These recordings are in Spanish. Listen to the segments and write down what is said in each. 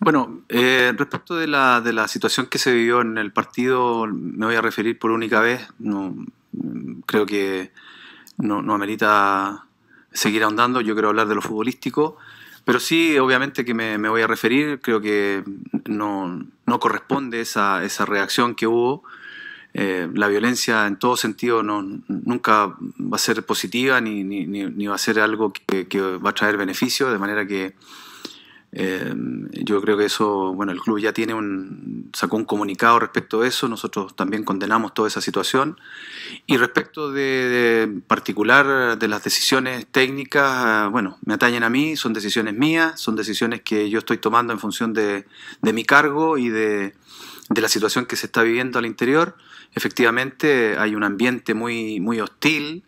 Bueno, eh, respecto de la, de la situación que se vivió en el partido, me voy a referir por única vez. No, creo que no, amerita seguir ahondando. Yo quiero hablar de lo futbolístico. Pero sí, obviamente que me, voy a referir. Creo que no, no corresponde esa, esa reacción que hubo. Eh, la violencia en todo sentido no, nunca va a ser positiva ni, ni, va a ser algo que, que va a traer beneficio, de manera que eh, yo creo que eso, bueno, el club ya tiene un, sacó un comunicado respecto a eso, nosotros también condenamos toda esa situación. Y respecto de, particular de las decisiones técnicas, eh, bueno, me atañen a mí, son decisiones mías, son decisiones que yo estoy tomando en función de, de mi cargo y de, de la situación que se está viviendo al interior. Efectivamente, hay un ambiente muy, muy hostil,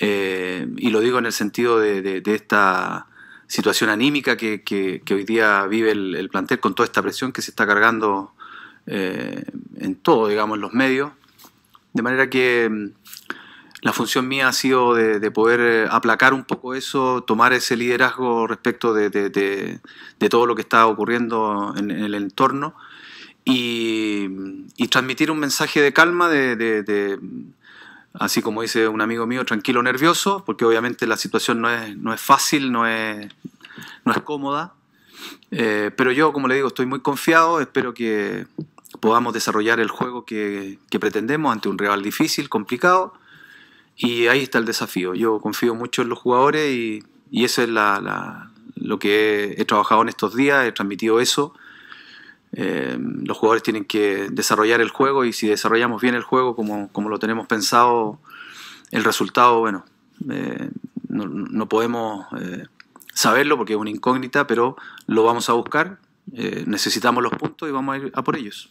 eh, y lo digo en el sentido de, de esta situación anímica que, hoy día vive el, plantel con toda esta presión que se está cargando eh, en todo, digamos, en los medios. De manera que mm, la función mía ha sido de, poder eh, aplacar un poco eso, tomar ese liderazgo respecto de, todo lo que está ocurriendo en, el entorno y, transmitir un mensaje de calma, de, así como dice un amigo mío, tranquilo, nervioso, porque obviamente la situación no no es fácil, no es, no es cómoda, eh, pero yo, como le digo, estoy muy confiado, espero que podamos desarrollar el juego que, pretendemos ante un rival difícil, complicado, y ahí está el desafío. Yo confío mucho en los jugadores y, eso es lo que he, trabajado en estos días, he transmitido eso. Eh, los jugadores tienen que desarrollar el juego y si desarrollamos bien el juego como, lo tenemos pensado, el resultado, bueno, eh, no, podemos saberlo porque es una incógnita, pero lo vamos a buscar. Eh, necesitamos los puntos y vamos a ir a por ellos.